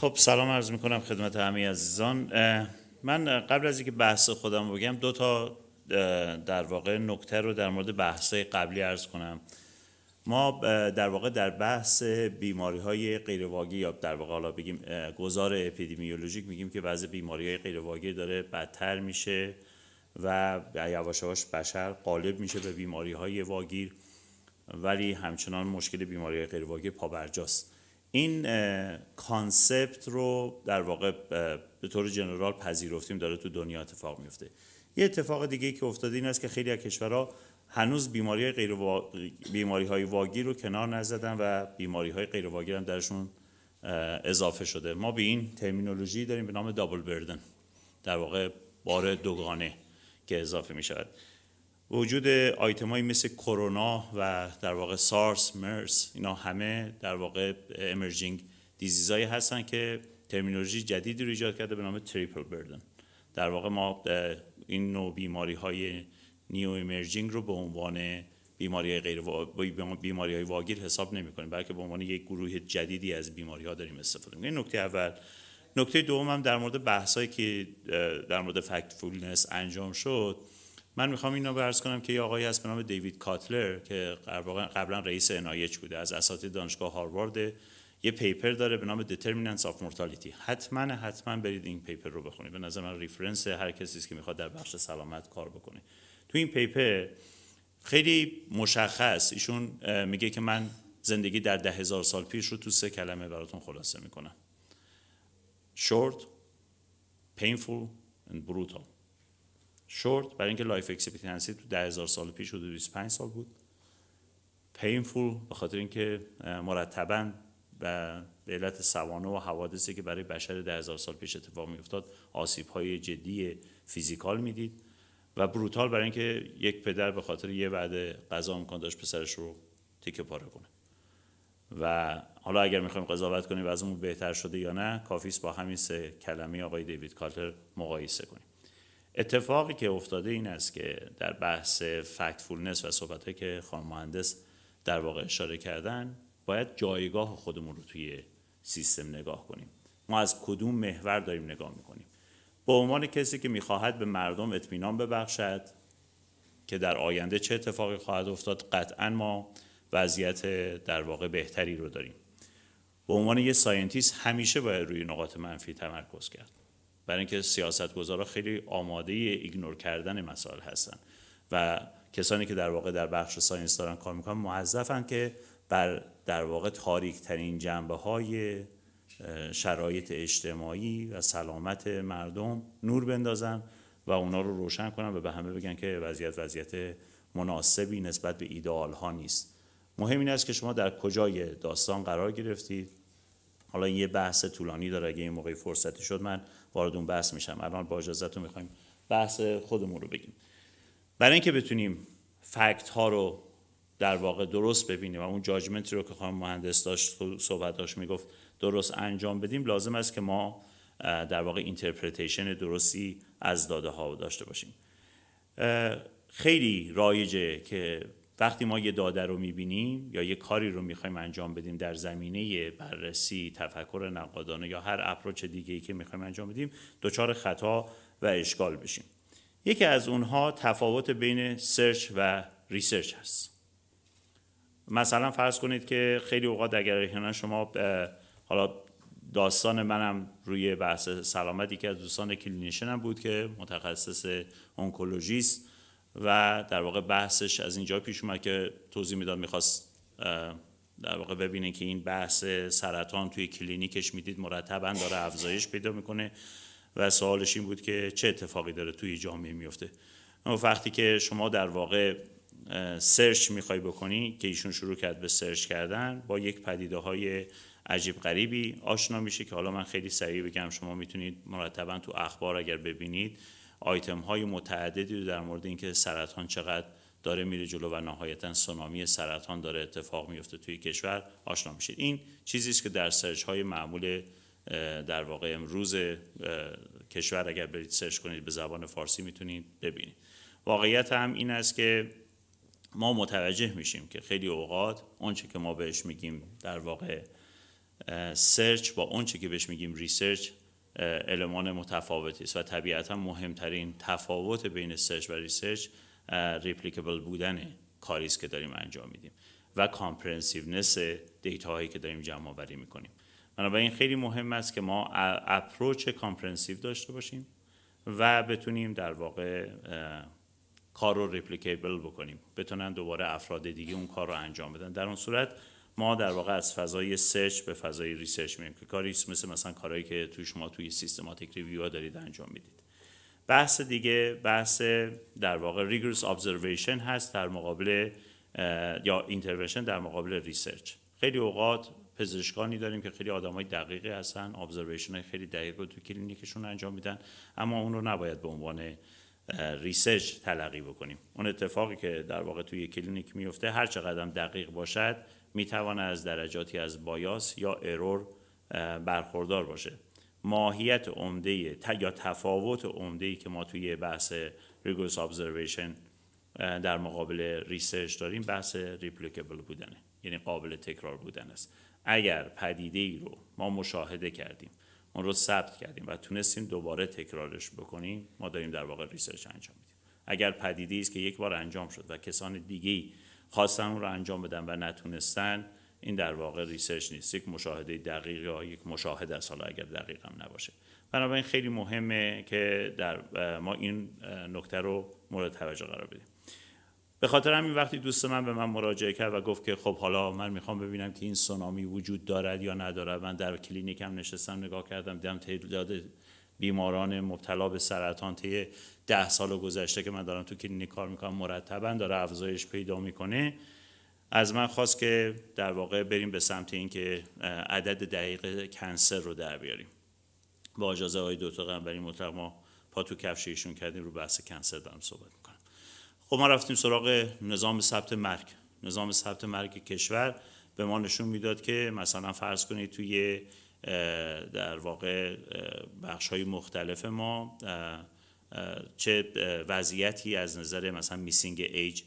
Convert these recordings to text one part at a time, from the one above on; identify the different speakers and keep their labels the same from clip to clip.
Speaker 1: خب سلام عرض کنم خدمت همه عزیزان من قبل از اینکه بحث خودم بگم دو تا در واقع نکته رو در مورد بحث قبلی عرض کنم ما در واقع در بحث بیماری های غیرواگی یا در واقع حالا بگیم گزار اپیدمیولوژیک میگیم که بعضی بیماری های غیرواگی داره بدتر میشه و یواش یواش بشر غالب میشه به بیماری های واگیر ولی همچنان مشکل بیماری های واگیر پابرجاست این کانسپت رو در واقع به طور جنرال پذیرفتیم داره تو دنیا اتفاق میفته یه اتفاق دیگه که افتاده این است که خیلی از کشورها هنوز بیماری غیر های واگیر رو کنار نزدن و بیماری های غیر واگیر هم درشون اضافه شده ما به این ترمینولوژی داریم به نام دابل بردن در واقع بار دوگانه که اضافه می شود وجود آیتم های مثل کرونا و در واقع سارس، مرس اینا همه در واقع امرجینگ دیزیزایی هستن که ترمینولوژی جدیدی رو ایجاد کرده به نام تریپل بردن در واقع ما این نوع بیماری های نیو امرجینگ رو به عنوان بیماری های غیر بیماری های واگیر حساب نمی کنیم بلکه به عنوان یک گروه جدیدی از بیماری ها داریم استفاده می نکته اول نکته دوم هم در مورد بحثایی که در مورد فکت فولنس انجام شد من میخوام اینو برز کنم که یه آقایی هست به نام دیوید کاتلر که قبلا رئیس NIH بوده از اساتید دانشگاه هاروارد یه پیپر داره به نام Determinants of Mortality حتما حتما برید این پیپر رو بخونید به نظر من ریفرنس هر کسی که میخواد در بخش سلامت کار بکنه تو این پیپر خیلی مشخص ایشون میگه که من زندگی در ده هزار سال پیش رو تو سه کلمه براتون خلاصه میکنم short painful and brutal شورت برای اینکه لایف اکسپیتنسی تو 10000 سال پیش حدود 25 سال بود پینفول به خاطر اینکه مرتبا و به علت سوانه و حوادثی که برای بشر 10000 سال پیش اتفاق می افتاد آسیب های جدی فیزیکال میدید و بروتال برای اینکه یک پدر به خاطر یه بعد غذا امکان داشت پسرش رو تیکه پاره کنه و حالا اگر میخوایم قضاوت کنیم اون بهتر شده یا نه کافیست با همین سه کلمه آقای دیوید کالتر مقایسه کنیم اتفاقی که افتاده این است که در بحث فکتفولنس و صحبتهایی که خانم مهندس در واقع اشاره کردن باید جایگاه خودمون رو توی سیستم نگاه کنیم ما از کدوم محور داریم نگاه میکنیم به عنوان کسی که میخواهد به مردم اطمینان ببخشد که در آینده چه اتفاقی خواهد افتاد قطعا ما وضعیت در واقع بهتری رو داریم به عنوان یه ساینتیست همیشه باید روی نقاط منفی تمرکز کرد برای اینکه سیاستگزارا خیلی آماده ایگنور کردن مسائل هستن و کسانی که در واقع در بخش ساینس دارن کار میکنن موظفن که بر در واقع تاریک ترین جنبه های شرایط اجتماعی و سلامت مردم نور بندازن و اونا رو روشن کنن و به همه بگن که وضعیت وضعیت مناسبی نسبت به ایدئال ها نیست مهم این است که شما در کجای داستان قرار گرفتید حالا یه بحث طولانی داره این موقع فرصتی شد من وارد اون بحث میشم الان با اجازهتون میخوایم بحث خودمون رو بگیم برای اینکه بتونیم فکت ها رو در واقع درست ببینیم و اون جاجمنتی رو که خانم مهندس داشت صحبت داشت میگفت درست انجام بدیم لازم است که ما در واقع اینترپریتیشن درستی از داده ها داشته باشیم خیلی رایجه که وقتی ما یه داده رو میبینیم یا یه کاری رو میخوایم انجام بدیم در زمینه بررسی تفکر نقادانه یا هر اپروچ دیگه ای که میخوایم انجام بدیم دچار خطا و اشکال بشیم یکی از اونها تفاوت بین سرچ و ریسرچ هست مثلا فرض کنید که خیلی اوقات اگر شما حالا داستان منم روی بحث سلامتی که از دوستان کلینیشنم بود که متخصص اونکولوژیست و در واقع بحثش از اینجا پیش اومد که توضیح میداد میخواست در واقع ببینه که این بحث سرطان توی کلینیکش میدید مرتبا داره افزایش پیدا میکنه و سوالش این بود که چه اتفاقی داره توی جامعه میفته اما وقتی که شما در واقع سرچ میخوای بکنی که ایشون شروع کرد به سرچ کردن با یک پدیده های عجیب غریبی آشنا میشه که حالا من خیلی سریع بگم شما میتونید مرتبا تو اخبار اگر ببینید آیتم های متعددی در مورد اینکه سرطان چقدر داره میره جلو و نهایتا سونامی سرطان داره اتفاق میفته توی کشور آشنا میشید این چیزی است که در سرچ های معمول در واقع امروز کشور اگر برید سرچ کنید به زبان فارسی میتونید ببینید واقعیت هم این است که ما متوجه میشیم که خیلی اوقات اونچه که ما بهش میگیم در واقع سرچ با اونچه که بهش میگیم ریسرچ المان متفاوتی است و طبیعتا مهمترین تفاوت بین سرچ و ریسرچ ریپلیکبل بودن کاری است که داریم انجام میدیم و کامپرنسیونس دیتا هایی که داریم جمع آوری میکنیم بنابراین خیلی مهم است که ما اپروچ کامپرنسیو داشته باشیم و بتونیم در واقع کار رو ریپلیکیبل بکنیم بتونن دوباره افراد دیگه اون کار رو انجام بدن در اون صورت ما در واقع از فضای سرچ به فضای ریسرچ میریم که کاری مثل مثلا کارهایی که تو شما توی سیستماتیک ریویو دارید انجام میدید بحث دیگه بحث در واقع ریگرس ابزرویشن هست در مقابل یا اینترونشن در مقابل ریسرچ خیلی اوقات پزشکانی داریم که خیلی آدمای دقیقی هستن ابزرویشن خیلی دقیق رو تو کلینیکشون انجام میدن اما اون رو نباید به عنوان ریسرچ تلقی بکنیم اون اتفاقی که در واقع توی کلینیک میفته هر چقدر دقیق باشد میتوانه از درجاتی از بایاس یا ارور برخوردار باشه ماهیت عمده یا تفاوت عمده ای که ما توی بحث ریگوس ابزرویشن در مقابل ریسرچ داریم بحث ریپلیکبل بودنه یعنی قابل تکرار بودن است اگر پدیده ای رو ما مشاهده کردیم اون رو ثبت کردیم و تونستیم دوباره تکرارش بکنیم ما داریم در واقع ریسرچ انجام میدیم اگر پدیده ای است که یک بار انجام شد و کسان دیگه خواستن اون رو انجام بدن و نتونستن این در واقع ریسرچ نیست یک مشاهده دقیق یا یک مشاهده است حالا اگر دقیق نباشه بنابراین خیلی مهمه که در ما این نکته رو مورد توجه قرار بدیم به خاطر همین وقتی دوست من به من مراجعه کرد و گفت که خب حالا من میخوام ببینم که این سونامی وجود دارد یا ندارد من در کلینیکم نشستم نگاه کردم دیدم تعداد بیماران مبتلا به سرطان طی ده سال گذشته که من دارم تو کلینیک کار میکنم مرتبا داره افزایش پیدا میکنه از من خواست که در واقع بریم به سمت اینکه عدد دقیق کنسر رو در بیاریم با اجازه های دوتا قنبری مطلق ما پا تو کفش کردیم رو بحث کنسر دارم صحبت میکنم خب ما رفتیم سراغ نظام ثبت مرگ نظام ثبت مرگ کشور به ما نشون میداد که مثلا فرض کنید توی در واقع بخش های مختلف ما چه وضعیتی از نظر مثلا میسینگ ایج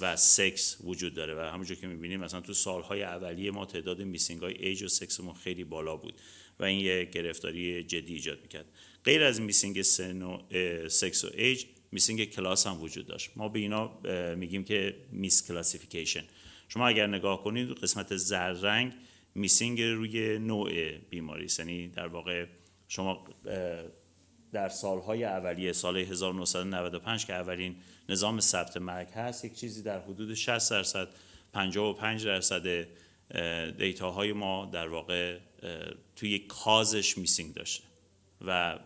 Speaker 1: و سکس وجود داره و همونجور که میبینیم مثلا تو سالهای اولیه ما تعداد میسینگ های ایج و ما خیلی بالا بود و این یه گرفتاری جدی ایجاد میکرد غیر از میسینگ سن سکس و ایج میسینگ کلاس هم وجود داشت ما به اینا میگیم که میس کلاسیفیکیشن شما اگر نگاه کنید قسمت زرد میسینگ روی نوع بیماری است یعنی در واقع شما در سالهای اولیه سال 1995 که اولین نظام ثبت مرگ هست یک چیزی در حدود 60 درصد 55 درصد دیتاهای ما در واقع توی کازش میسینگ داشته و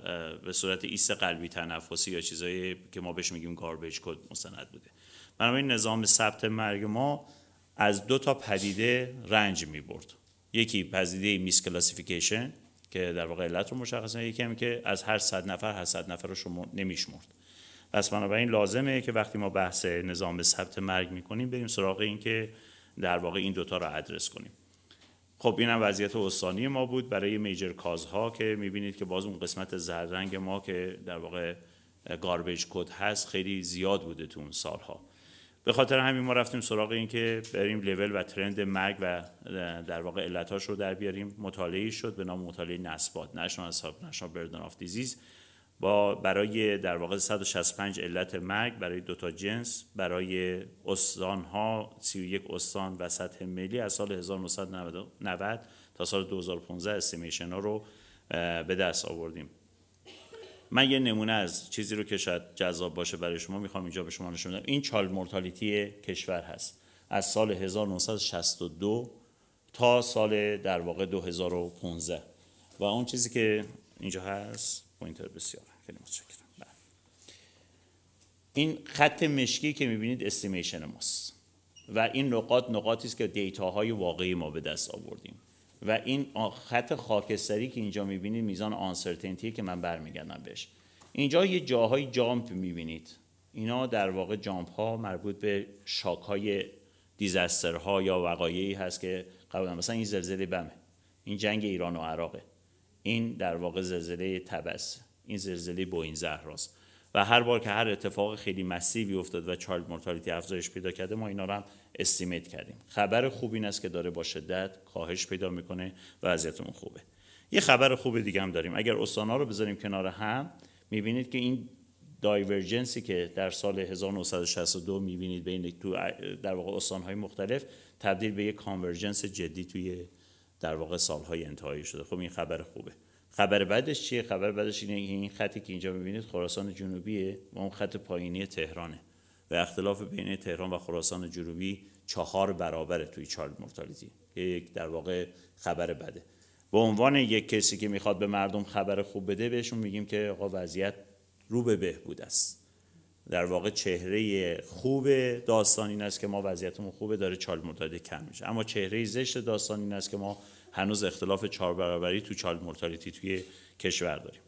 Speaker 1: به صورت ایست قلبی تنفسی یا چیزایی که ما بهش میگیم گاربیج کد مستند بوده بنابراین نظام ثبت مرگ ما از دو تا پدیده رنج میبرد یکی پزیده میس کلاسیفیکیشن که در واقع علت رو مشخص یکی هم که از هر صد نفر هر صد نفر رو شما نمیشمرد پس بنابراین لازمه که وقتی ما بحث نظام ثبت مرگ میکنیم بریم سراغ این که در واقع این دوتا رو ادرس کنیم خب این هم وضعیت استانی ما بود برای میجر کازها که میبینید که باز اون قسمت رنگ ما که در واقع گاربیج کد هست خیلی زیاد بوده تو اون سالها به خاطر همین ما رفتیم سراغ این که بریم لول و ترند مرگ و در واقع علتاش رو در بیاریم مطالعه شد به نام مطالعه نسبات نشان حساب نشان بردن آف دیزیز با برای در واقع 165 علت مرگ برای دو تا جنس برای استان ها 31 استان و سطح ملی از سال 1990 تا سال 2015 استیمیشن ها رو به دست آوردیم من یه نمونه از چیزی رو که شاید جذاب باشه برای شما میخوام اینجا به شما نشون بدم این چال مورتالیتی کشور هست از سال 1962 تا سال در واقع 2015 و اون چیزی که اینجا هست پوینتر بسیار خیلی متشکرم بله. این خط مشکی که میبینید استیمیشن ماست و این نقاط نقاطی است که دیتاهای واقعی ما به دست آوردیم و این خط خاکستری که اینجا میبینید میزان آنسرتنتی که من برمیگردم بهش اینجا یه جاهای جامپ میبینید اینا در واقع جامپ ها مربوط به شاک های ها یا وقایعی هست که قبلا مثلا این زلزله بمه این جنگ ایران و عراقه این در واقع زلزله تبس این زلزله این زهراست و هر بار که هر اتفاق خیلی مسیبی افتاد و چالد مورتالیتی افزایش پیدا کرده ما اینا رو هم استیمیت کردیم خبر خوب این است که داره با شدت کاهش پیدا میکنه و وضعیتمون خوبه یه خبر خوب دیگه هم داریم اگر استانها رو بذاریم کنار هم میبینید که این دایورجنسی که در سال 1962 میبینید بین تو در واقع استانهای مختلف تبدیل به یک کانورجنس جدی توی در واقع سال‌های انتهایی شده خب این خبر خوبه خبر بعدش چیه خبر بعدش اینه این خطی که اینجا میبینید خراسان جنوبیه و اون خط پایینی تهرانه و اختلاف بین تهران و خراسان جنوبی چهار برابره توی چال مورتالیتی یک در واقع خبر بده به عنوان یک کسی که میخواد به مردم خبر خوب بده بهشون میگیم که آقا وضعیت رو به بهبود است در واقع چهره خوب داستان این است که ما وضعیتمون خوبه داره چال مرتالیتی کم میشه اما چهره زشت داستان این است که ما هنوز اختلاف چهار برابری تو چال مرتالیتی توی کشور داریم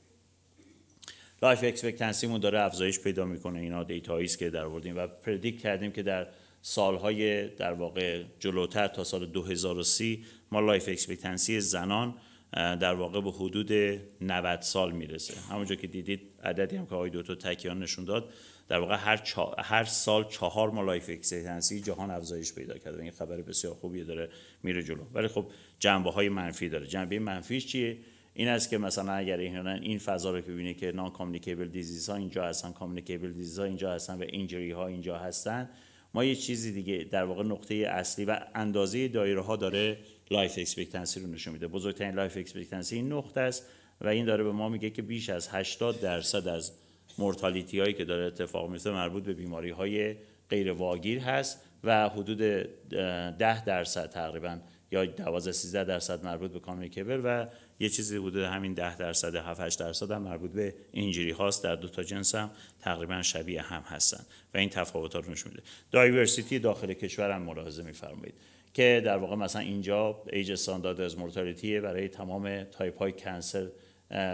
Speaker 1: لایف اکسپکتنسیمون داره افزایش پیدا میکنه اینا دیتا است که در و پردیک کردیم که در سالهای در واقع جلوتر تا سال 2030 ما لایف اکسپکتنسی زنان در واقع به حدود 90 سال میرسه همونجا که دیدید عددی هم که آقای دوتو تکیان نشون داد در واقع هر, هر سال چهار ما لایف اکسپکتنسی جهان افزایش پیدا کرده این خبر بسیار خوبی داره میره جلو ولی خب جنبه های منفی داره جنبه منفیش چیه این است که مثلا اگر این فضا رو که ببینه که نان کامیکیبل دیزیز ها اینجا هستن کامیکیبل دیزیز ها اینجا هستن و اینجوری ها اینجا هستن ما یه چیزی دیگه در واقع نقطه اصلی و اندازه دایره ها داره لایف اکسپکتنسی رو نشون میده بزرگترین لایف اکسپکتنسی این نقطه است و این داره به ما میگه که بیش از 80 درصد از مورتالیتی هایی که داره اتفاق میفته مربوط به بیماری های غیر واگیر هست و حدود 10 درصد تقریبا یا 12 13 درصد مربوط به کانوی کبر و یه چیزی بوده همین 10 درصد 7 8 درصد هم مربوط به اینجری هاست در دو تا جنس هم تقریبا شبیه هم هستن و این تفاوت‌ها رو نشون میده دایورسیتی داخل کشور هم ملاحظه می‌فرمایید که در واقع مثلا اینجا ایج استاندارد از مورتالتی برای تمام تایپ های کانسر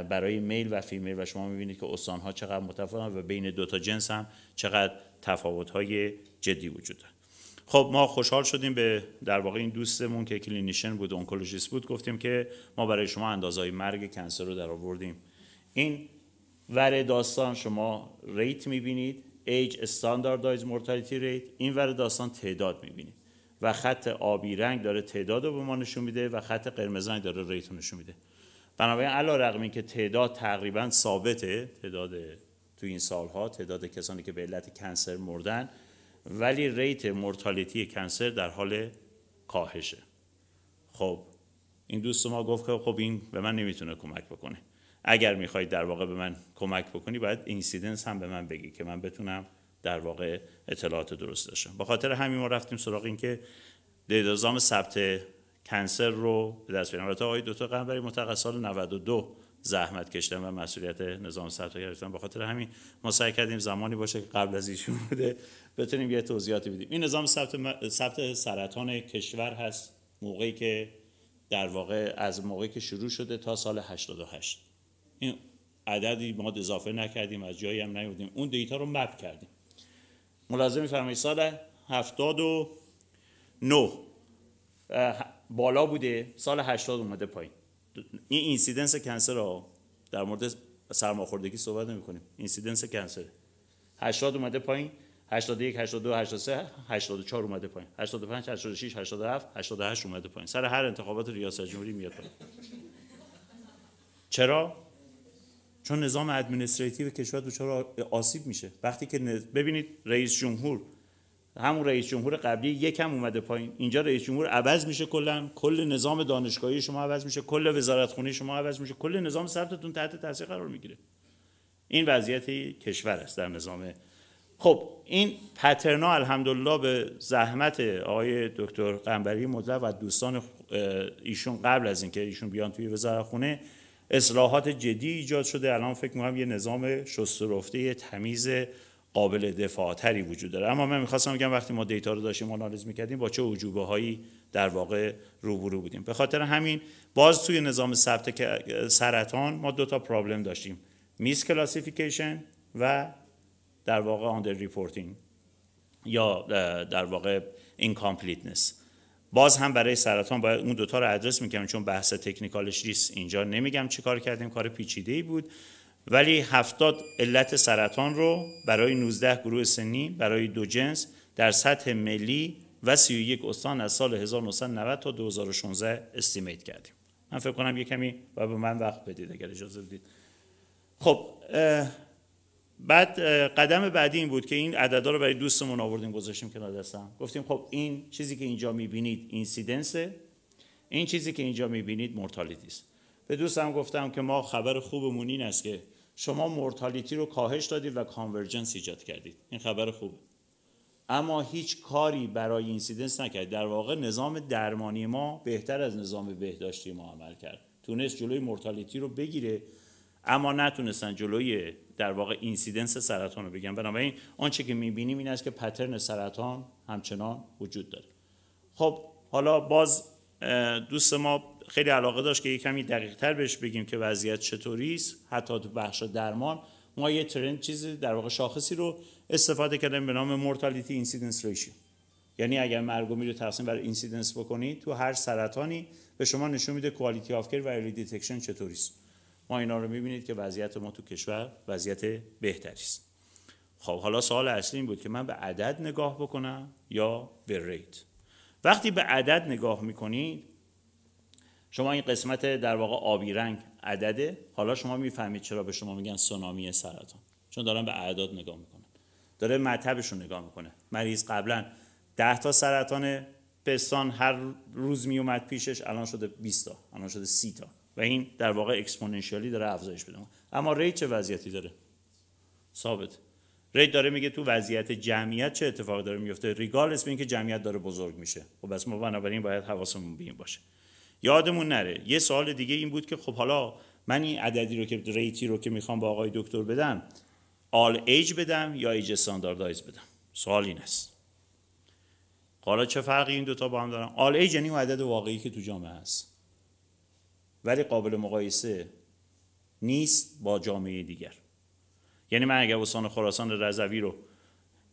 Speaker 1: برای میل و فیمیل و شما می‌بینید که استان ها چقدر متفاوتن و بین دو تا جنس هم چقدر تفاوت های جدی وجود داره. خب ما خوشحال شدیم به در واقع این دوستمون که کلینیشن بود اونکولوژیست بود گفتیم که ما برای شما اندازهای مرگ کنسر رو در آوردیم این ور داستان شما ریت میبینید ایج استانداردایز مورتالیتی ریت این ور داستان تعداد میبینید و خط آبی رنگ داره تعداد رو به ما نشون میده و خط قرمز رنگ داره ریت رو نشون میده بنابراین علا رقم این که تعداد تقریبا ثابته تعداد تو این سالها تعداد کسانی که به علت کنسر مردن ولی ریت مورتالیتی کنسر در حال کاهشه خب این دوست ما گفت که خب این به من نمیتونه کمک بکنه اگر میخواید در واقع به من کمک بکنی باید اینسیدنس هم به من بگی که من بتونم در واقع اطلاعات درست داشتم به خاطر همین ما رفتیم سراغ این که دیدازام ثبت کنسر رو به دست بیاریم تا آقای دوتا قنبری متقاعد سال 92 زحمت کشتن و مسئولیت نظام سطح گرفتن به خاطر همین ما سعی کردیم زمانی باشه که قبل از ایشون بوده بتونیم یه توضیحاتی بدیم این نظام ثبت سرطان کشور هست موقعی که در واقع از موقعی که شروع شده تا سال 88 این عددی ما اضافه نکردیم از جایی هم نیودیم اون دیتا رو مپ کردیم ملازم می‌فرمایید سال 79 بالا بوده سال 80 اومده پایین این اینسیدنس کنسر ها در مورد سرماخوردگی صحبت نمی کنیم اینسیدنس کنسر 80 اومده پایین 81 82 83 84 اومده پایین 85 86 87 88 اومده پایین سر هر انتخابات ریاست جمهوری میاد پایین چرا چون نظام ادمنستراتیو کشور دچار آسیب میشه وقتی که ببینید رئیس جمهور همون رئیس جمهور قبلی یکم اومده پایین اینجا رئیس جمهور عوض میشه کلا کل نظام دانشگاهی شما عوض میشه کل وزارت خونه شما عوض میشه کل نظام ثبتتون تحت تاثیر قرار میگیره این وضعیت کشور است در نظام خب این پترنا الحمدلله به زحمت آقای دکتر قنبری مطلق و دوستان ایشون قبل از اینکه ایشون بیان توی وزارت خونه اصلاحات جدی ایجاد شده الان فکر میکنم یه نظام شست رفته تمیز قابل تری وجود داره اما من میخواستم بگم وقتی ما دیتا رو داشتیم آنالیز میکردیم با چه عجوبه هایی در واقع روبرو بودیم به خاطر همین باز توی نظام ثبت سرطان ما دو تا پرابلم داشتیم میس کلاسیفیکیشن و در واقع آندر ریپورتینگ یا در واقع اینکامپلیتنس باز هم برای سرطان باید اون دوتا رو ادرس میکنم چون بحث تکنیکالش ریس اینجا نمیگم چی کار کردیم کار پیچیده ای بود ولی هفتاد علت سرطان رو برای 19 گروه سنی برای دو جنس در سطح ملی و 31 استان از سال 1990 تا 2016 استیمیت کردیم من فکر کنم یه کمی و به من وقت بدید اگر اجازه بدید خب بعد قدم بعدی این بود که این عددا رو برای دوستمون آوردیم گذاشتیم که دستم گفتیم خب این چیزی که اینجا میبینید اینسیدنسه این چیزی که اینجا میبینید مورتالیتی است به دوستم گفتم که ما خبر خوبمون این است که شما مورتالیتی رو کاهش دادید و کانورجنس ایجاد کردید این خبر خوبه اما هیچ کاری برای اینسیدنس نکرد در واقع نظام درمانی ما بهتر از نظام بهداشتی ما عمل کرد تونست جلوی مورتالیتی رو بگیره اما نتونستن جلوی در واقع اینسیدنس سرطان رو بگیرن بنابراین آنچه که میبینیم این است که پترن سرطان همچنان وجود داره خب حالا باز دوست ما خیلی علاقه داشت که یه کمی دقیق تر بهش بگیم که وضعیت چطوری است حتی تو بخش درمان ما یه ترند چیزی در واقع شاخصی رو استفاده کردیم به نام مورتالیتی اینسیدنس ریشیو یعنی اگر مرگ رو تقسیم بر اینسیدنس بکنید تو هر سرطانی به شما نشون میده کوالیتی of کیر و ارلی دیتکشن چطوری است ما اینا رو میبینید که وضعیت ما تو کشور وضعیت بهتری است خب حالا سوال اصلی این بود که من به عدد نگاه بکنم یا به ریت وقتی به عدد نگاه میکنید شما این قسمت در واقع آبی رنگ عدده حالا شما میفهمید چرا به شما میگن سونامی سرطان چون دارن به اعداد نگاه میکنن داره رو نگاه میکنه مریض قبلا 10 تا سرطان پستان هر روز میومد پیشش الان شده 20 تا الان شده 30 تا و این در واقع اکسپوننشیالی داره افزایش بده اما ریت چه وضعیتی داره ثابت ریت داره میگه تو وضعیت جمعیت چه اتفاق داره میفته ریگال اسم اینکه که جمعیت داره بزرگ میشه خب بس ما بنابراین باید حواسمون به این باشه یادمون نره یه سوال دیگه این بود که خب حالا من این عددی رو که ریتی رو که میخوام با آقای دکتر بدم آل ایج بدم یا ایج استانداردایز بدم سوال این است خب حالا چه فرقی این دوتا با هم دارن آل ایج یعنی اون عدد واقعی که تو جامعه هست ولی قابل مقایسه نیست با جامعه دیگر یعنی من اگر استان خراسان رضوی رو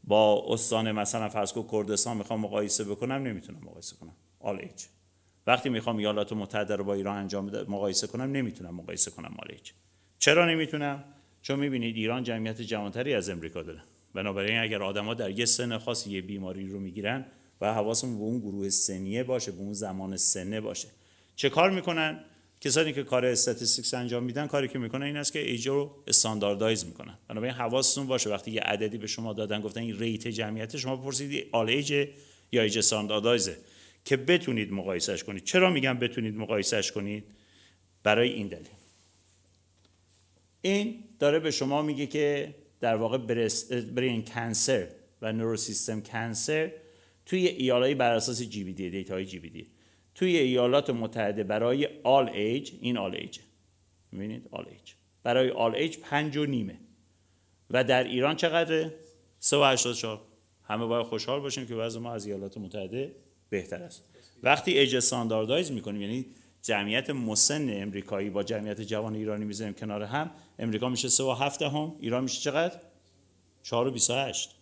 Speaker 1: با استان مثلا فرض کردستان میخوام مقایسه بکنم نمیتونم مقایسه کنم آل ایج وقتی میخوام ایالات متحده رو با ایران انجام مقایسه کنم نمیتونم مقایسه کنم مال چرا نمیتونم چون میبینید ایران جمعیت جوانتری از امریکا داره بنابراین اگر آدما در یه سن خاص یه بیماری رو میگیرن و حواسمون به اون گروه سنیه باشه به اون زمان سنه باشه چه کار میکنن کسانی که کار استاتستیکس انجام میدن کاری که میکنن این است که ایج رو استانداردایز میکنن بنابراین حواستون باشه وقتی یه عددی به شما دادن گفتن این ریت جمعیت شما بپرسید آل ایج یا ایج استانداردایزه که بتونید مقایسش کنید چرا میگم بتونید مقایسش کنید برای این دلیل این داره به شما میگه که در واقع برین کنسر و سیستم کنسر توی ایالای بر اساس جی بی دی جی بی دی توی ایالات متحده برای آل ایج این آل ایج میبینید آل ایج برای آل ایج پنج و نیمه و در ایران چقدره؟ سه و همه باید خوشحال باشیم که وضع ما از ایالات متحده بهتر است وقتی ایج استانداردایز میکنیم یعنی جمعیت مسن امریکایی با جمعیت جوان ایرانی میذاریم کنار هم امریکا میشه 3 و 7 هم ایران میشه چقدر 4 و 28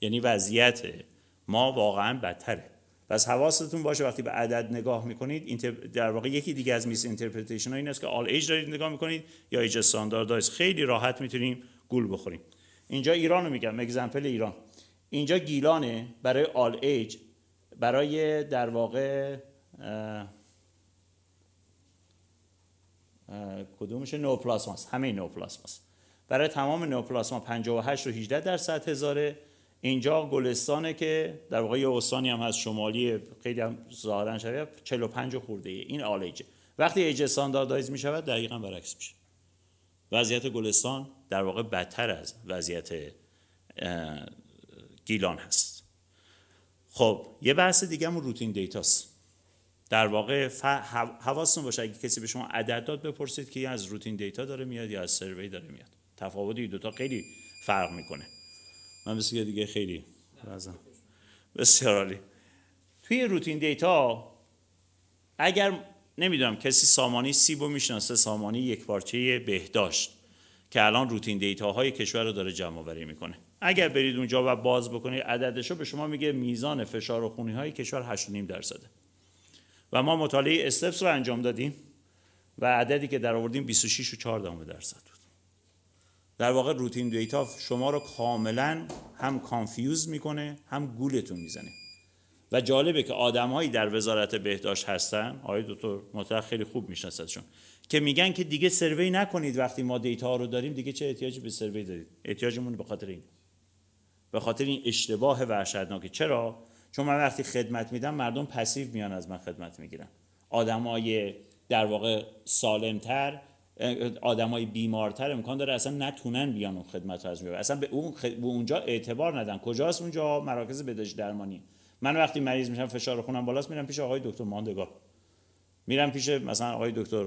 Speaker 1: یعنی وضعیت ما واقعا بدتره پس حواستون باشه وقتی به عدد نگاه میکنید در واقع یکی دیگه از میس اینترپریتیشن ها این است که آل ایج دارید نگاه میکنید یا ایج استانداردایز خیلی راحت میتونیم گول بخوریم اینجا ایران رو میگم اگزمپل ایران اینجا گیلانه برای آل ایج برای در واقع کدومش نوپلاسماست همه نوپلاسماست برای تمام نوپلاسما 58 و 18 درصد هزاره اینجا گلستانه که در واقع یه استانی هم هست شمالی خیلی هم ظاهرا شبیه 45 خورده این آلیجه وقتی ایج استانداردایز می شود دقیقا برعکس میشه وضعیت گلستان در واقع بدتر از وضعیت گیلان هست خب یه بحث دیگه همون روتین دیتاست در واقع ف... حواستون باشه اگه کسی به شما عدد داد بپرسید که از روتین دیتا داره میاد یا از سروی داره میاد تفاوتی دوتا خیلی فرق میکنه من بسیار دیگه خیلی بازم. بسیار عالی توی روتین دیتا اگر نمیدونم کسی سامانی سیب و میشناسه سامانی یک پارچه بهداشت که الان روتین دیتا های کشور رو داره جمع آوری میکنه اگر برید اونجا و باز بکنید عددش رو به شما میگه میزان فشار و خونی های کشور 8.5 درصده و ما مطالعه استپس رو انجام دادیم و عددی که در آوردیم 26 و 4 درصد بود در واقع روتین دیتا شما رو کاملا هم کانفیوز میکنه هم گولتون میزنه و جالبه که آدمهایی در وزارت بهداشت هستن آقای دکتر مطلق خیلی خوب میشناسدشون؟ که میگن که دیگه سروی نکنید وقتی ما دیتا رو داریم دیگه چه احتیاجی به سروی دارید احتیاجمون به خاطر این به خاطر این اشتباه وحشتناکه چرا چون من وقتی خدمت میدم مردم پسیو میان از من خدمت میگیرن آدمای در واقع سالمتر آدمای بیمارتر امکان داره اصلا نتونن بیان اون خدمت رو از میبرن اصلا به اون اونجا اعتبار ندن کجاست اونجا مراکز بهداشت درمانی من وقتی مریض میشم فشار خونم بالاست میرم پیش آقای دکتر ماندگار میرم پیش مثلا آقای دکتر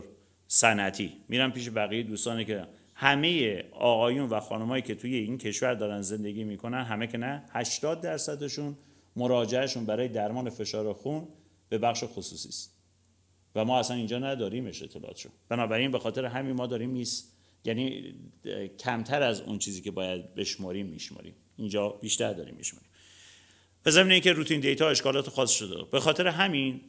Speaker 1: سنتی. میرم پیش بقیه دوستانی که همه آقایون و خانمایی که توی این کشور دارن زندگی میکنن همه که نه 80 درصدشون مراجعهشون برای درمان فشار خون به بخش خصوصی است و ما اصلا اینجا نداریمش اطلاعاتشون بنابراین به خاطر همین ما داریم نیست یعنی کمتر از اون چیزی که باید بشماریم میشماریم اینجا بیشتر داریم میشماریم به ضمن اینکه روتین دیتا اشکالات خاص شده به خاطر همین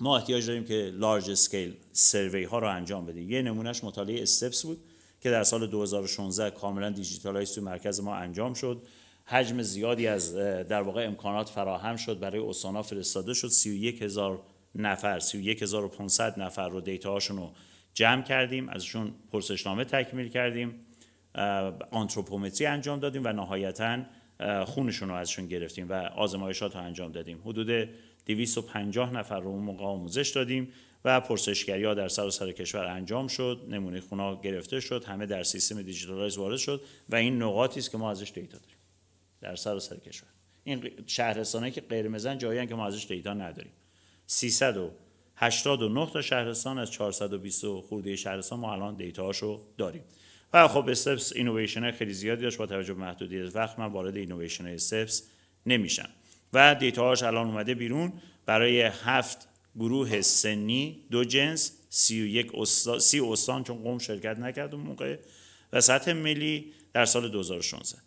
Speaker 1: ما احتیاج داریم که لارج اسکیل سروی ها رو انجام بدیم یه نمونهش مطالعه استپس بود که در سال 2016 کاملا دیجیتالایز تو مرکز ما انجام شد حجم زیادی از در واقع امکانات فراهم شد برای استانها فرستاده شد 31000 نفر 31500 نفر رو دیتا رو جمع کردیم ازشون پرسشنامه تکمیل کردیم آنتروپومتری انجام دادیم و نهایتا خونشون رو ازشون گرفتیم و آزمایشات رو انجام دادیم حدود 250 نفر رو اون موقع آموزش دادیم و پرسشگری ها در سراسر سر کشور انجام شد نمونه خونا گرفته شد همه در سیستم دیجیتالایز وارد شد و این نقاطی است که ما ازش دیتا داریم در سراسر سر کشور این شهرستانه که قرمزن جایی که ما ازش دیتا نداریم 389 تا شهرستان از 420 خورده شهرستان ما الان هاشو داریم و خب استپس اینویشن خیلی زیادی داشت با توجه به محدودیت وقت من وارد اینویشن استپس نمیشم و هاش الان اومده بیرون برای هفت گروه سنی دو جنس سی و یک استان, سی استان چون قوم شرکت نکرد اون موقع و سطح ملی در سال 2016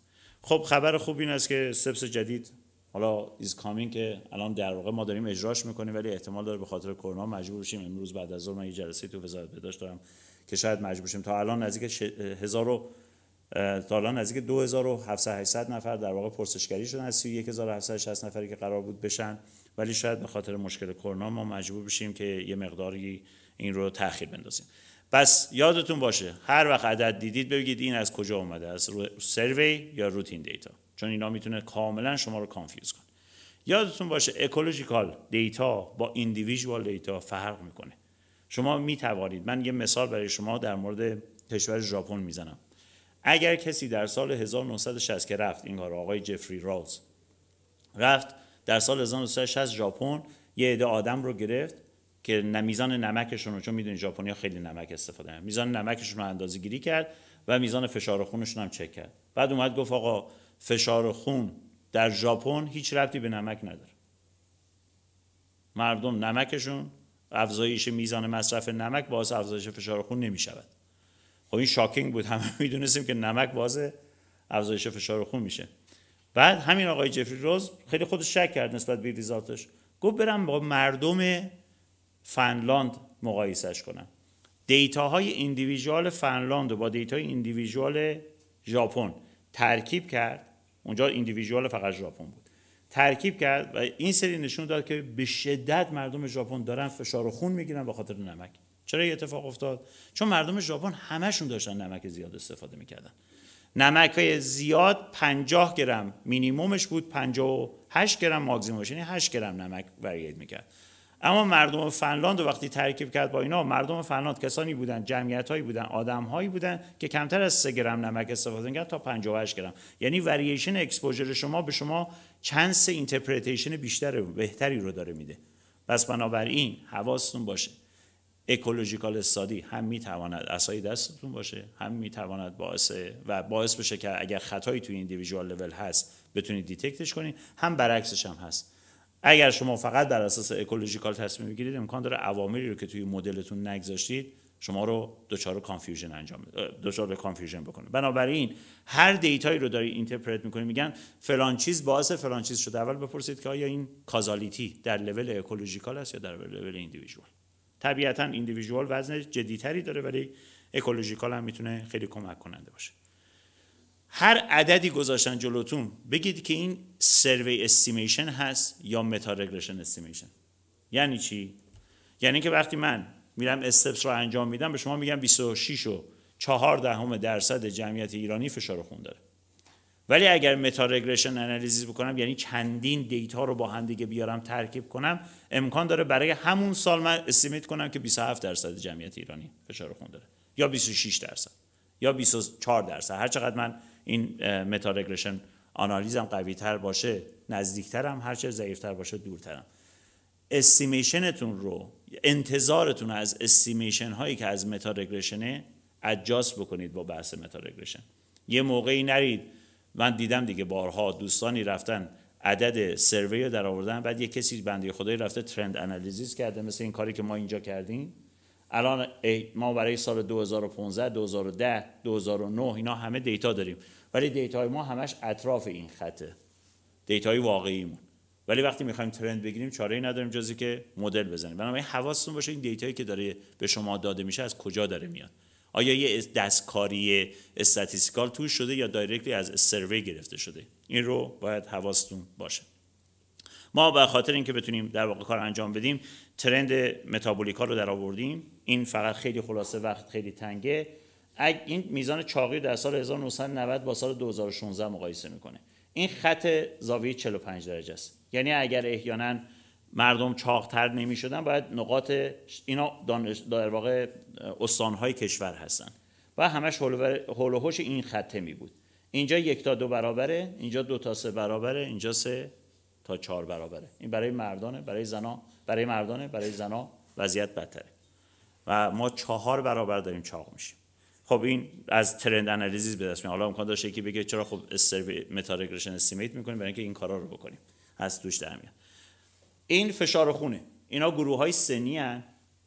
Speaker 1: خب خبر خوب این است که سپس جدید حالا ایز کامین که الان در واقع ما داریم اجراش میکنیم ولی احتمال داره به خاطر کرونا مجبور بشیم امروز بعد از ظهر من یه جلسه تو وزارت بهداشت دارم که شاید مجبور بشیم. تا الان نزدیک 1000 تا الان نزدیک 2700 نفر در واقع پرسشگری شدن از 31760 نفری که قرار بود بشن ولی شاید به خاطر مشکل کرونا ما مجبور بشیم که یه مقداری این رو تاخیر بندازیم پس یادتون باشه هر وقت عدد دیدید بگید این از کجا اومده از سروی یا روتین دیتا چون اینا میتونه کاملا شما رو کانفیوز کنه یادتون باشه اکولوژیکال دیتا با ایندیویژوال دیتا فرق میکنه شما میتوانید من یه مثال برای شما در مورد کشور ژاپن میزنم اگر کسی در سال 1960 که رفت این کار آقای جفری راز رفت در سال 1960 ژاپن یه عده آدم رو گرفت که میزان نمکشون رو چون میدونید ژاپنیا خیلی نمک استفاده میکنن میزان نمکشون رو اندازه گیری کرد و میزان فشار خونشون هم چک کرد بعد اومد گفت آقا فشار خون در ژاپن هیچ ربطی به نمک نداره مردم نمکشون افزایش میزان مصرف نمک باعث افزایش فشار خون نمیشود خب این شاکینگ بود همه میدونستیم که نمک باعث افزایش فشار خون میشه بعد همین آقای جفری روز خیلی خودش شک کرد نسبت به ریزاتش گفت برم با مردم فنلاند مقایسش کنم دیتاهای ایندیویژوال فنلاند و با های ایندیویژوال ژاپن ترکیب کرد اونجا ایندیویژوال فقط ژاپن بود ترکیب کرد و این سری نشون داد که به شدت مردم ژاپن دارن فشار و خون میگیرن به خاطر نمک چرا این اتفاق افتاد چون مردم ژاپن همشون داشتن نمک زیاد استفاده میکردن نمک زیاد 50 گرم مینیمومش بود 58 گرم ماکزیمومش یعنی 8 گرم نمک وریت میکرد اما مردم فنلاند رو وقتی ترکیب کرد با اینا مردم فنلاند کسانی بودن جمعیت هایی بودن آدم هایی بودن که کمتر از 3 گرم نمک استفاده میکرد تا 58 گرم یعنی وریشن اکسپوژر شما به شما چانس اینترپریتیشن بیشتر بهتری رو داره میده پس بنابراین حواستون باشه اکولوژیکال استادی هم میتواند اسای دستتون باشه هم میتواند باعث و باعث بشه که اگر خطایی توی ایندیویژوال لول هست بتونید دیتکتش کنید هم برعکسش هم هست اگر شما فقط در اساس اکولوژیکال تصمیم بگیرید امکان داره عواملی رو که توی مدلتون نگذاشتید شما رو دچار کانفیوژن انجام دچار به کانفیوژن بکنه بنابراین هر دیتایی رو داری اینترپرت میکنی میگن فلان چیز باعث فلان چیز شده اول بپرسید که آیا این کازالیتی در لول اکولوژیکال است یا در لول ایندیویژوال طبیعتا ایندیویژوال وزن جدیتری داره ولی اکولوژیکال هم میتونه خیلی کمک کننده باشه هر عددی گذاشتن جلوتون بگید که این سروی استیمیشن هست یا متا رگرشن استیمیشن یعنی چی یعنی که وقتی من میرم استپس رو انجام میدم به شما میگم 26 و 4 دهم درصد جمعیت ایرانی فشار خون داره ولی اگر متا رگرشن انالیزیز بکنم یعنی چندین دیتا رو با هم دیگه بیارم ترکیب کنم امکان داره برای همون سال من استیمیت کنم که 27 درصد جمعیت ایرانی فشار خون داره یا 26 درصد یا 24 درصد هر چقدر من این متا رگرشن آنالیزم قوی تر باشه نزدیکترم هر چه ضعیفتر باشه دورترم استیمیشنتون رو انتظارتون از استیمیشن هایی که از متا رگرشنه ادجاست بکنید با بحث متا رگرشن یه موقعی نرید من دیدم دیگه بارها دوستانی رفتن عدد سروی رو در آوردن بعد یه کسی بنده خدای رفته ترند انالیزیس کرده مثل این کاری که ما اینجا کردیم الان ما برای سال 2015 2010 2009 اینا همه دیتا داریم ولی دیتای ما همش اطراف این خطه دیتای واقعیمون ولی وقتی میخوایم ترند بگیریم چاره ای نداریم جزی که مدل بزنیم بنابراین حواستون باشه این دیتایی که داره به شما داده میشه از کجا داره میاد آیا یه دستکاری استاتیستیکال توش شده یا دایرکتلی از سروی گرفته شده این رو باید حواستون باشه ما به خاطر اینکه بتونیم در واقع کار انجام بدیم ترند متابولیکا رو در آوردیم این فقط خیلی خلاصه وقت خیلی تنگه این میزان چاقی در سال 1990 با سال 2016 مقایسه میکنه این خط زاویه 45 درجه است یعنی اگر احیانا مردم چاقتر نمی شدن باید نقاط اینا در واقع استانهای کشور هستن و همش حول هوش این خطه می بود اینجا یک تا دو برابره اینجا دو تا سه برابره اینجا سه تا چهار برابره این برای مردانه برای زنا برای مردانه برای زنا وضعیت بدتره و ما چهار برابر داریم چاق میشیم خب این از ترند انالیزیس به دست حالا امکان داشته که بگه چرا خب استر متارگرشن استیمیت میکنیم برای اینکه این کارا رو بکنیم از توش در این فشار خونه اینا گروه های سنی هن.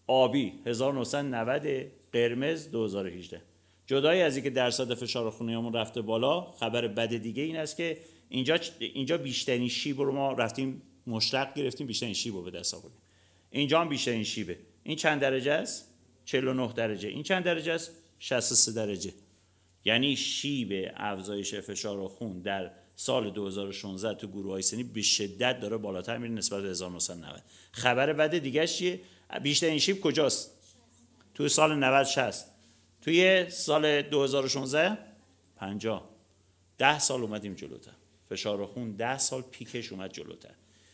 Speaker 1: آبی 1990 قرمز 2018 جدای از اینکه درصد فشار همون رفته بالا خبر بد دیگه این است که اینجا اینجا بیشترین شیب رو ما رفتیم مشتق گرفتیم بیشترین شیب رو به دست آوردیم اینجا هم بیشترین شیبه این چند درجه است 49 درجه این چند درجه است 63 درجه یعنی شیب افزایش فشار خون در سال 2016 تو گروه های به شدت داره بالاتر میره نسبت به 1990 خبر بعد دیگه چیه این شیب کجاست تو سال 90 60 توی سال 2016 50 ده سال اومدیم جلوتر فشار خون ده سال پیکش اومد جلوتر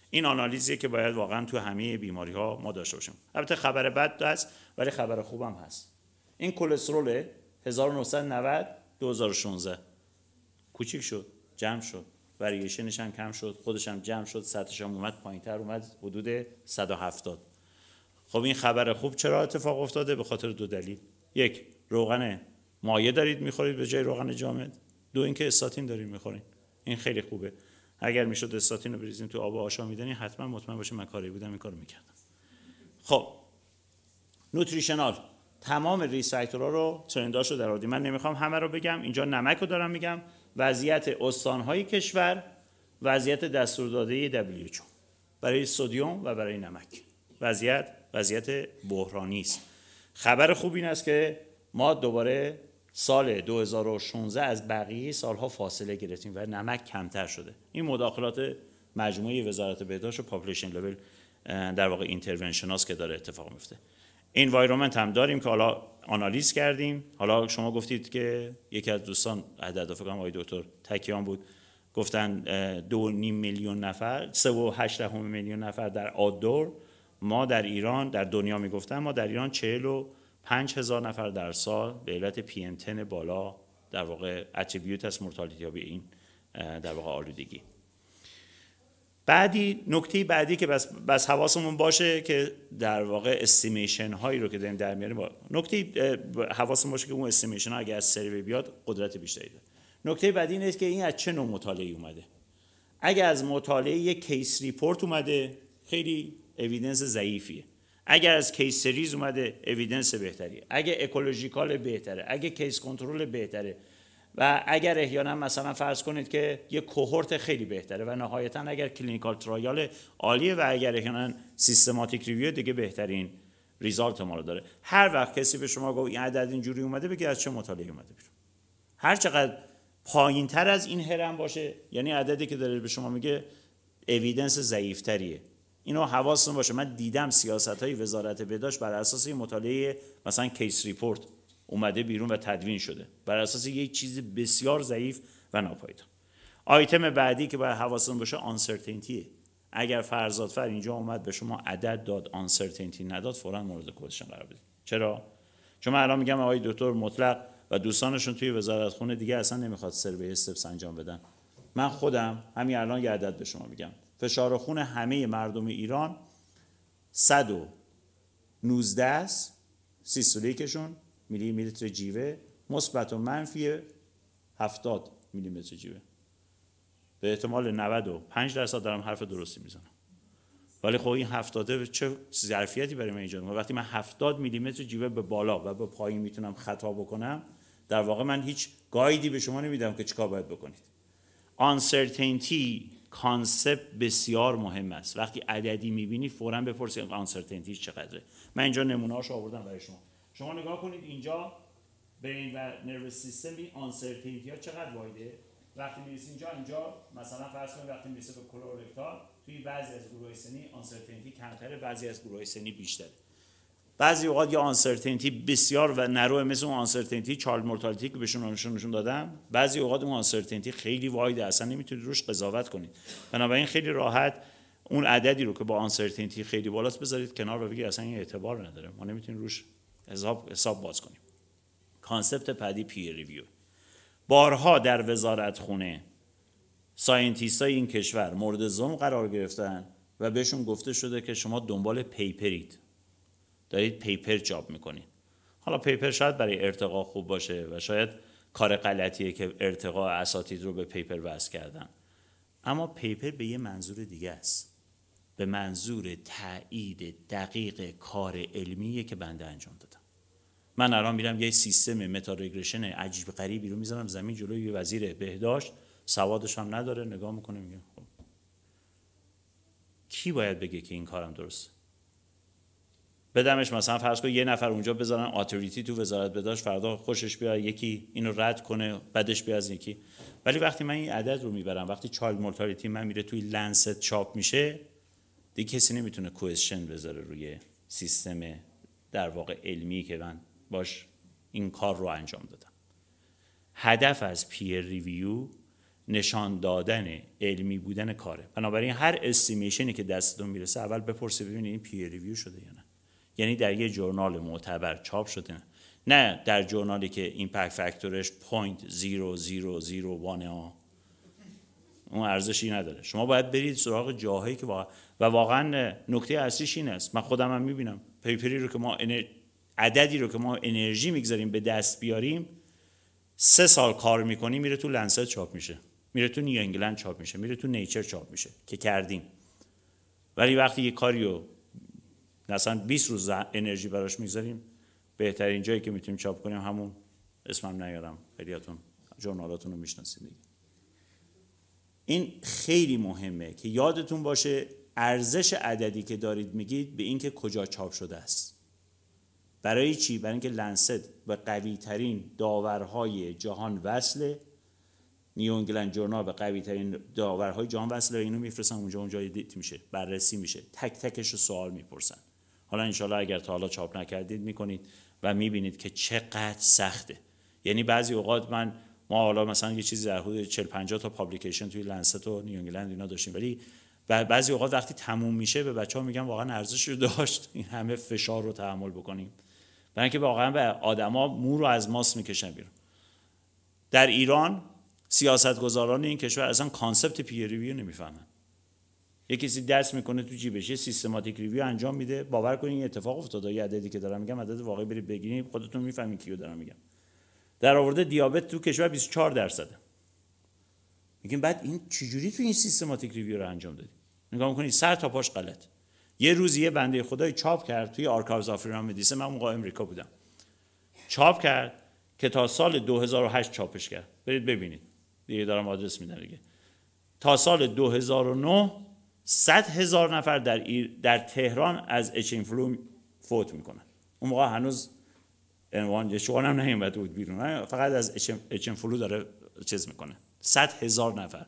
Speaker 1: این آنالیزیه که باید واقعا تو همه بیماری ها ما داشته باشیم البته خبر بد هست ولی خبر خوبم هست این کلسترول 1990 2016 کوچیک شد جمع شد وریشنش هم کم شد خودش هم جمع شد سطحش هم اومد تر اومد حدود 170 خب این خبر خوب چرا اتفاق افتاده به خاطر دو دلیل یک روغن مایع دارید میخورید به جای روغن جامد دو اینکه استاتین دارید میخورید این خیلی خوبه اگر میشد استاتین رو بریزین تو آب آشا آشامیدنی حتما مطمئن باشه من کاری بودم این کارو میکردم خب نوتریشنال تمام ریسایتورا رو ترنداشو در آوردیم من نمیخوام همه رو بگم اینجا نمک رو دارم میگم وضعیت استانهای کشور وضعیت دستور دستورداده WHO برای سودیوم و برای نمک وضعیت وضعیت بحرانی است خبر خوب این است که ما دوباره سال 2016 از بقیه سالها فاصله گرفتیم و نمک کمتر شده این مداخلات مجموعه وزارت بهداشت و پاپولیشن لول در واقع اینترونشن که داره اتفاق میفته انوایرمنت هم داریم که حالا آنالیز کردیم حالا شما گفتید که یکی از دوستان عدد فکر کنم دکتر تکیان بود گفتن دو نیم میلیون نفر سه و هشت میلیون نفر در آدور ما در ایران در دنیا میگفتن ما در ایران چهل و پنج هزار نفر در سال به علت پی بالا در واقع اتریبیوت از مورتالیتی به این در واقع آلودگی بعدی نکته بعدی که بس, بس حواسمون باشه که در واقع استیمیشن هایی رو که داریم در میاریم نکته حواسمون باشه که اون استیمیشن ها اگر از سروی بیاد قدرت بیشتری داره نکته بعدی اینه که این از چه نوع مطالعه اومده اگر از مطالعه یک کیس ریپورت اومده خیلی اویدنس ضعیفیه اگر از کیس سریز اومده اویدنس بهتری اگر اکولوژیکال بهتره اگر کیس کنترل بهتره و اگر احیانا مثلا فرض کنید که یه کوهورت خیلی بهتره و نهایتا اگر کلینیکال ترایال عالیه و اگر احیانا سیستماتیک ریویو دیگه بهترین ریزالت ما رو داره هر وقت کسی به شما گفت این عدد اینجوری اومده بگید از چه مطالعه اومده بیرون هر چقدر پایین تر از این هرم باشه یعنی عددی که داره به شما میگه اویدنس ضعیفتریه اینو حواستون باشه من دیدم سیاست های وزارت بهداشت بر اساس مطالعه مثلا کیس ریپورت اومده بیرون و تدوین شده بر اساس یک چیز بسیار ضعیف و ناپایدار آیتم بعدی که باید حواستون باشه آنسرتینتیه اگر فرزادفر اینجا اومد به شما عدد داد آنسرتینتی نداد فورا مورد کوشن قرار بده چرا چون من الان میگم آقای دکتر مطلق و دوستانشون توی وزارت خونه دیگه اصلا نمیخواد سروی استپس انجام بدن من خودم همین الان یه عدد به شما میگم فشار خون همه مردم ایران 119 است سیستولیکشون میلی میلیتر جیوه مثبت و منفی 70 میلی متر جیوه به احتمال 95 درصد دارم حرف درستی میزنم ولی خب این 70 چه ظرفیتی برای من ایجاد وقتی من 70 میلی متر جیوه به بالا و به پایین میتونم خطا بکنم در واقع من هیچ گایدی به شما نمیدم که چیکار باید بکنید uncertainty کانسپت بسیار مهم است وقتی عددی میبینی فورا بپرسید uncertainty چقدره من اینجا نمونه‌هاش آوردم برای شما شما نگاه کنید اینجا برین و نروس سیستم این آنسرتینتی ها چقدر وایده وقتی میرسی اینجا اینجا مثلا فرض کنید وقتی میرسی به کلورکتال توی بعضی از گروه سنی آنسرتینتی کمتره بعضی از گروه سنی بیشتره بعضی اوقات یه آنسرتینتی بسیار و نرو مثل اون آنسرتینتی چارل مورتالتی که بهشون نشون دادم بعضی اوقات اون آنسرتینتی خیلی وایده اصلا نمیتونید روش قضاوت کنید بنابراین خیلی راحت اون عددی رو که با آنسرتینتی خیلی بالاست بذارید کنار و بگید اصلا این اعتبار نداره ما نمیتونیم روش حساب, حساب باز کنیم کانسپت پدی پی ریویو بارها در وزارت خونه ساینتیست های این کشور مورد زم قرار گرفتن و بهشون گفته شده که شما دنبال پیپرید دارید پیپر جاب میکنید حالا پیپر شاید برای ارتقا خوب باشه و شاید کار غلطیه که ارتقا اساتید رو به پیپر وصل کردن اما پیپر به یه منظور دیگه است به منظور تایید دقیق کار علمیه که بنده انجام دادم من الان میرم یه سیستم متارگرشن عجیب غریبی رو میذارم زمین جلوی یه وزیر بهداشت سوادش هم نداره نگاه میکنه میگه خب کی باید بگه که این کارم درست؟ بدمش مثلا فرض کن یه نفر اونجا بذارن اتوریتی تو وزارت بهداشت فردا خوشش بیاد یکی اینو رد کنه بدش بیاد از یکی ولی وقتی من این عدد رو میبرم وقتی چال مورتالتی من میره توی لنست چاپ میشه دیگه کسی نمیتونه کوشن بذاره روی سیستم در واقع علمی که من باش این کار رو انجام دادم هدف از پیر ریویو نشان دادن علمی بودن کاره بنابراین هر استیمیشنی که دستتون میرسه اول بپرسه ببینید این پیر ریویو شده یا نه یعنی در یه جورنال معتبر چاپ شده نه نه در جورنالی که ایمپکت فاکتورش 0.0001 ها اون ارزشی نداره شما باید برید سراغ جاهایی که و واقعا نکته اصلیش این است من خودم میبینم پیپری رو که ما عددی رو که ما انرژی میگذاریم به دست بیاریم سه سال کار میکنی میره تو لنست چاپ میشه میره تو نیو انگلند چاپ میشه میره تو نیچر چاپ میشه که کردیم ولی وقتی یه کاریو مثلا 20 روز انرژی براش میگذاریم بهترین جایی که میتونیم چاپ کنیم همون اسمم نیارم خیلیاتون جورنالاتون رو میشناسید این خیلی مهمه که یادتون باشه ارزش عددی که دارید میگید به اینکه کجا چاپ شده است برای چی؟ برای اینکه لنست به قوی ترین داورهای جهان وصله نیو انگلند جورنال به قوی ترین داورهای جهان وصله اینو میفرستن اونجا اونجا دیت میشه بررسی میشه تک تکش رو سوال میپرسن حالا انشالله اگر تا حالا چاپ نکردید میکنید و میبینید که چقدر سخته یعنی بعضی اوقات من ما حالا مثلا یه چیزی در حدود 40 50 تا پابلیکیشن توی لنست و نیو انگلند اینا داشتیم ولی و بعضی اوقات وقتی تموم میشه به بچه ها میگم واقعا ارزش رو داشت این همه فشار رو تحمل بکنیم برای اینکه واقعا به آدما مو رو از ماس میکشن بیرون در ایران سیاستگزاران این کشور اصلا کانسپت پیر ریویو نمیفهمن یه کسی دست میکنه تو جیبش یه سیستماتیک ریویو انجام میده باور کنید این اتفاق افتاده یه عددی که دارم میگم عدد واقعی برید بگیرید خودتون میفهمید کیو دارم میگم در آورده دیابت تو کشور 24 درصده میگیم بعد این چجوری تو این سیستماتیک ریویو رو انجام دادی نگاه میکنی سر تا پاش غلط یه روزی یه بنده خدای چاپ کرد توی آرکایوز آف مدیسه من موقع امریکا بودم چاپ کرد که تا سال 2008 چاپش کرد برید ببینید دیگه دارم آدرس میدم دیگه تا سال 2009 100 هزار نفر در, ایر در تهران از اچ اینفلو فوت میکنن اون موقع هنوز یه شما هم نهیم بود بیرون فقط از اچ اینفلو داره چیز میکنه 100 هزار نفر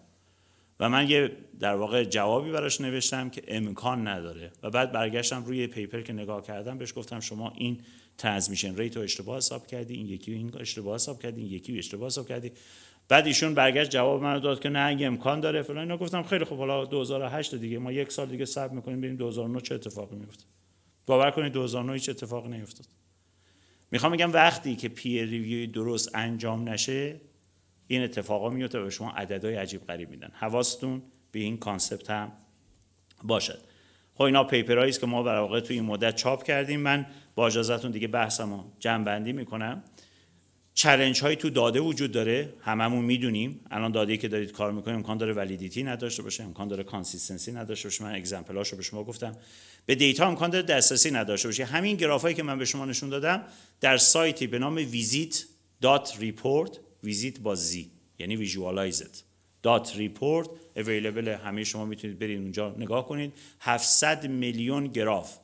Speaker 1: و من یه در واقع جوابی براش نوشتم که امکان نداره و بعد برگشتم روی پیپر که نگاه کردم بهش گفتم شما این ترانسمیشن ریت رو اشتباه حساب کردی این یکی این اشتباه حساب کردی این یکی اشتباه حساب کردی بعد ایشون برگشت جواب منو داد که نه اگه امکان داره فلان اینا گفتم خیلی خب حالا 2008 دیگه ما یک سال دیگه صبر میکنیم ببینیم 2009 چه اتفاقی میفته باور کنید 2009 هیچ اتفاقی نیفتاد میخوام بگم وقتی که پیر ریویو درست انجام نشه این اتفاقا میفته به شما عددهای عجیب غریب میدن حواستون به این کانسپت هم باشد خب اینا پیپرایی است که ما در واقع تو این مدت چاپ کردیم من با اجازهتون دیگه بحثمو بندی میکنم چلنج هایی تو داده وجود داره هممون میدونیم الان داده ای که دارید کار میکنیم امکان داره ولیدیتی نداشته باشه امکان داره کانسیستنسی نداشته باشه من اگزمپل هاشو به شما گفتم به دیتا امکان داره دسترسی نداشته باشه همین گرافایی که من به شما نشون دادم در سایتی به نام visit.report ویزیت با زی یعنی ویژوالایزت دات ریپورت اویلیبل همه شما میتونید برید اونجا نگاه کنید 700 میلیون گراف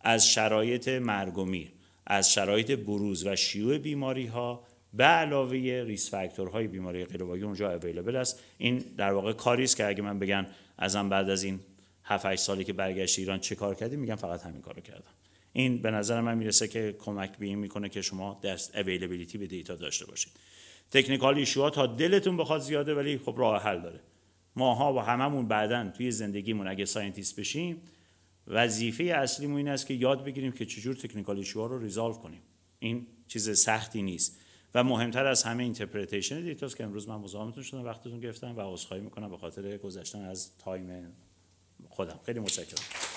Speaker 1: از شرایط مرگ و میر از شرایط بروز و شیوع بیماری ها به علاوه ریس فاکتورهای بیماری قلبی اونجا اویلیبل است این در واقع کاری است که اگه من بگن ازم بعد از این 7 8 سالی که برگشت ایران چه کار کردی میگم فقط همین کارو کردم این به نظر من میرسه که کمک بیم میکنه که شما دست اویلیبیلیتی به دیتا داشته باشید تکنیکال ایشوها تا دلتون بخواد زیاده ولی خب راه حل داره ماها و هممون بعدا توی زندگیمون اگه ساینتیست بشیم وظیفه اصلیمون این است که یاد بگیریم که چجور تکنیکال ایشوها رو ریزالو کنیم این چیز سختی نیست و مهمتر از همه اینترپریتیشن دیتاس که امروز من مزاحمتون شدم وقتتون گرفتم و عذرخواهی میکنم به خاطر گذشتن از تایم خودم خیلی متشکرم